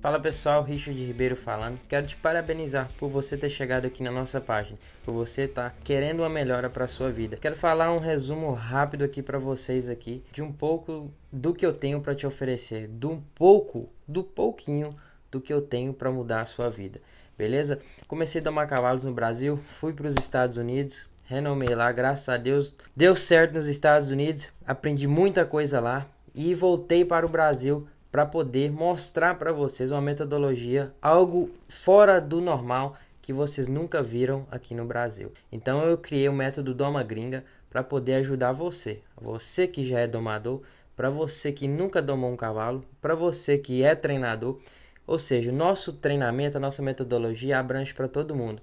Fala pessoal, Richard Ribeiro falando. Quero te parabenizar por você ter chegado aqui na nossa página, por você estar tá querendo uma melhora para sua vida. Quero falar um resumo rápido aqui para vocês aqui de um pouco do que eu tenho para te oferecer, do pouco, do pouquinho do que eu tenho para mudar a sua vida. Beleza? Comecei a domar cavalos no Brasil, fui para os Estados Unidos, renomei lá, graças a Deus, deu certo nos Estados Unidos, aprendi muita coisa lá e voltei para o Brasil para poder mostrar para vocês uma metodologia, algo fora do normal que vocês nunca viram aqui no Brasil. Então eu criei o método Doma Gringa para poder ajudar você, você que já é domador, para você que nunca domou um cavalo, para você que é treinador, ou seja, o nosso treinamento, a nossa metodologia abrange para todo mundo.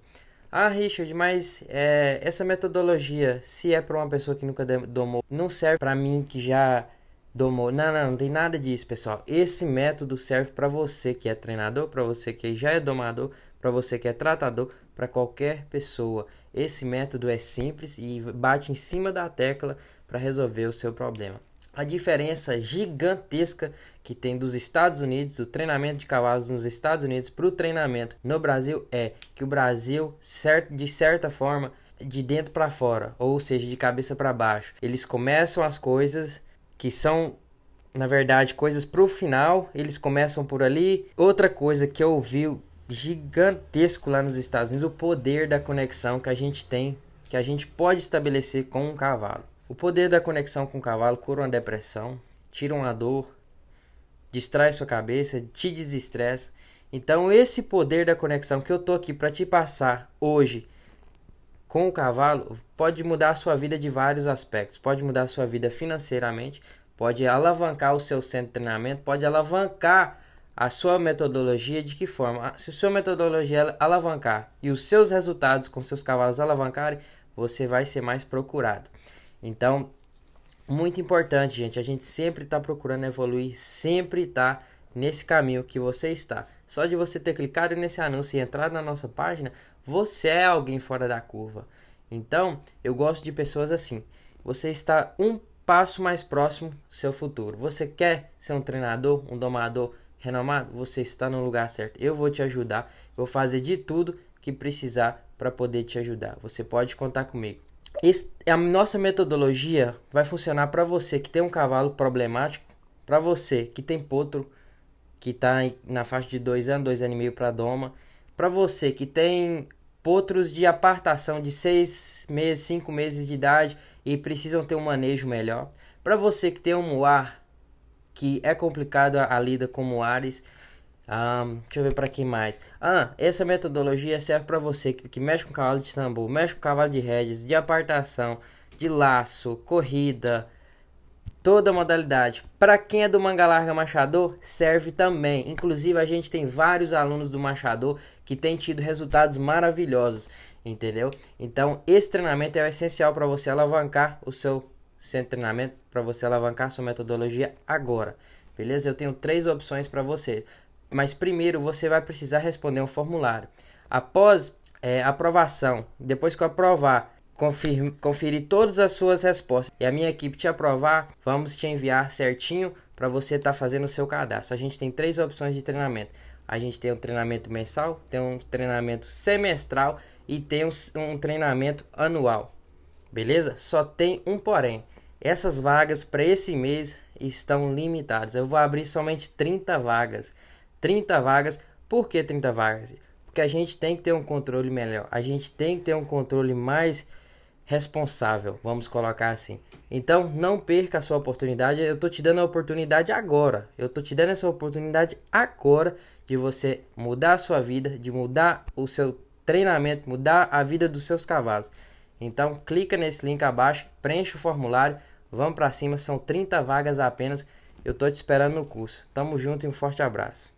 Ah, Richard, mas é, essa metodologia, se é para uma pessoa que nunca domou, não serve para mim que já do Não, não, não tem nada disso, pessoal. Esse método serve para você que é treinador, para você que já é domador, para você que é tratador, para qualquer pessoa. Esse método é simples e bate em cima da tecla para resolver o seu problema. A diferença gigantesca que tem dos Estados Unidos, do treinamento de cavalos nos Estados Unidos para o treinamento no Brasil é que o Brasil, de certa forma, de dentro para fora, ou seja, de cabeça para baixo. Eles começam as coisas que são na verdade coisas pro final, eles começam por ali. Outra coisa que eu ouvi gigantesco lá nos Estados Unidos, o poder da conexão que a gente tem, que a gente pode estabelecer com um cavalo. O poder da conexão com o cavalo cura uma depressão, tira uma dor, distrai sua cabeça, te desestressa. Então esse poder da conexão que eu tô aqui para te passar hoje com o cavalo pode mudar a sua vida de vários aspectos. Pode mudar a sua vida financeiramente, pode alavancar o seu centro de treinamento, pode alavancar a sua metodologia de que forma? Ah, se a sua metodologia é alavancar e os seus resultados com seus cavalos alavancarem, você vai ser mais procurado. Então, muito importante, gente. A gente sempre está procurando evoluir, sempre está nesse caminho que você está. Só de você ter clicado nesse anúncio e entrado na nossa página, você é alguém fora da curva. Então, eu gosto de pessoas assim. Você está um passo mais próximo do seu futuro. Você quer ser um treinador, um domador renomado? Você está no lugar certo. Eu vou te ajudar. Vou fazer de tudo que precisar para poder te ajudar. Você pode contar comigo. Esse, a nossa metodologia vai funcionar para você que tem um cavalo problemático, para você que tem potro, que está na faixa de dois anos, dois anos e meio para doma. Para você que tem potros de apartação de seis meses, cinco meses de idade e precisam ter um manejo melhor. Para você que tem um moar que é complicado a, a lida com moares. Um, deixa eu ver para quem mais. Ah, essa metodologia serve para você que, que, mexe com cavalo de tambor, mexe com cavalo de rédeas, de apartação, de laço, corrida, toda modalidade. Para quem é do manga larga machador, serve também. Inclusive, a gente tem vários alunos do machador que têm tido resultados maravilhosos, entendeu? Então, esse treinamento é essencial para você alavancar o seu treinamento, para você alavancar sua metodologia agora. Beleza? Eu tenho três opções para você. Mas primeiro você vai precisar responder um formulário. Após é, aprovação, depois que eu aprovar confir conferir todas as suas respostas e a minha equipe te aprovar, vamos te enviar certinho para você estar tá fazendo o seu cadastro. A gente tem três opções de treinamento. A gente tem um treinamento mensal, tem um treinamento semestral e tem um, um treinamento anual. Beleza? Só tem um porém. Essas vagas para esse mês estão limitadas. Eu vou abrir somente 30 vagas. 30 vagas. Por que 30 vagas? Porque a gente tem que ter um controle melhor. A gente tem que ter um controle mais responsável, vamos colocar assim. Então, não perca a sua oportunidade. Eu tô te dando a oportunidade agora. Eu tô te dando essa oportunidade agora de você mudar a sua vida, de mudar o seu treinamento, mudar a vida dos seus cavalos. Então, clica nesse link abaixo, preenche o formulário, vamos para cima, são 30 vagas apenas. Eu tô te esperando no curso. Tamo junto e um forte abraço.